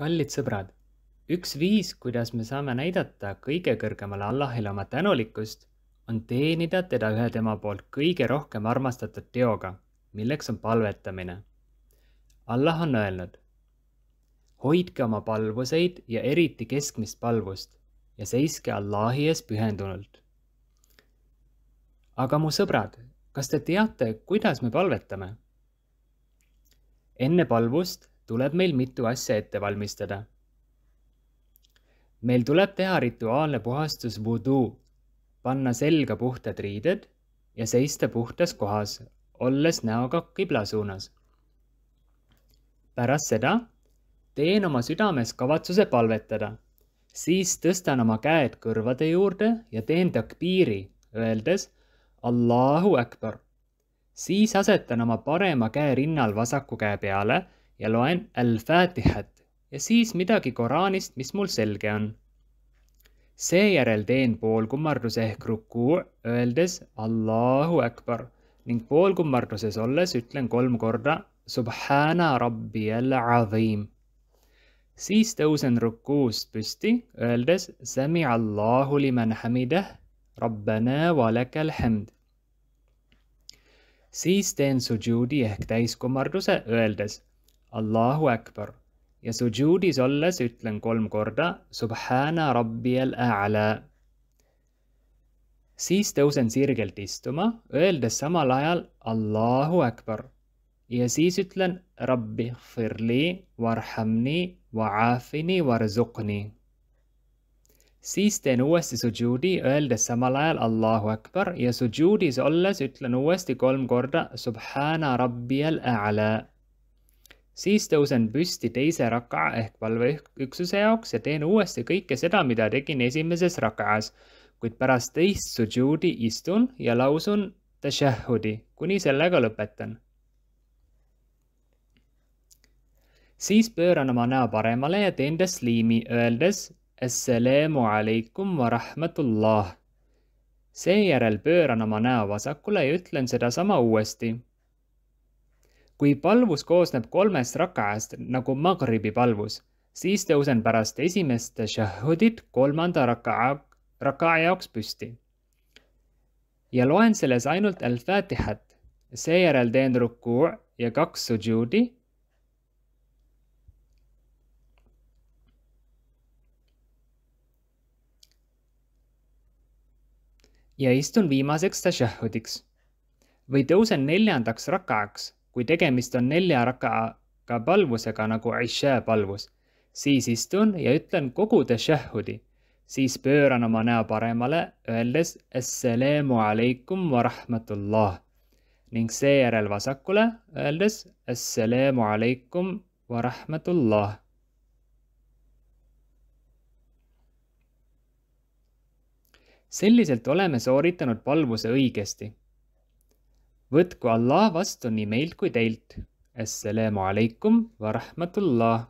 kallid sõbrad, üks viis, kuidas me saame näidata kõige kõrgemale Allahile oma tänulikkust, on teenida teda ühe tema poolt kõige rohkem armastatud teoga, milleks on palvetamine. Allah on öelnud. hoidke oma palvuseid ja eriti keskmist palvust ja seiske Allahi ees pühendunult. aga mu sõbrad, kas te teate, kuidas me palvetame? enne palvust tuleb meil mitu asja ette valmistada. meil tuleb teha rituaalne puhastus vuduu, panna selga puhtad riided ja seista puhtas kohas, olles näoga kibla suunas. pärast seda teen oma südames kavatsuse palvetada, siis tõstan oma käed kõrvade juurde ja teen takbiiri, öeldes Allahu Akbar. siis asetan oma parema käe rinnal vasaku käe peale ja loen Al-Fatihat ja siis midagi Koraanist, mis mul selge on. seejärel teen poolkummarduse ehk ruku, öeldes Allahu Akbar ning poolkummarduses olles ütlen kolm korda Subhana Rabbiyal Azim. siis tõusen rukuust püsti, öeldes Sami Allahu liman hamideh, Rabbana valakal hamd siis teen sujuudi ehk täiskummarduse, öeldes Allahu Akbar. Ja sujuudis olles ütlen kolm korda Subhana Rabbiel A'la. Siis tõusen sirgelt istuma, öeldes samal ajal Allahu Akbar. Ja siis ütlen Rabbi firli, varhamni, va'afini, varzuqni. Siis teen uuesti sujuudi, öeldes samal ajal Allahu Akbar ja sujuudis olles ütlen uuesti kolm korda Subhana Rabbiel A'la. siis tõusen püsti teise raka ehk valveüksuse jaoks ja teen uuesti kõike seda, mida tegin esimeses rakas, kuid pärast teist sujuudi istun ja lausun tashahhudi, kuni sellega lõpetan. siis pööran oma näo paremale ja teen tasliimi, öeldes Assalamu alaikum wa rahmatullah. seejärel pööran oma näo vasakule ja ütlen sedasama uuesti kui palvus koosneb kolmest rakaast nagu Magribi palvus, siis tõusen pärast esimest šahhudit kolmanda raka, raka jaoks püsti. ja loen selles ainult al-Fatihat, seejärel teen ruku ja kaks sujuudi. ja istun viimaseks tašahudiks või tõusen neljandaks rakaks kui tegemist on nelja rakaga palvusega nagu Aisha palvus, siis istun ja ütlen kogu tešahhudi, siis pööran oma näo paremale, öeldes Assalamu alaikum wa rahmatullah ning seejärel vasakule, öeldes Assalamu alaikum wa rahmatullah. selliselt oleme sooritanud palvuse õigesti võtku Allah vastu nii meilt kui teilt. Assalamu alaikum wa rahmatullah.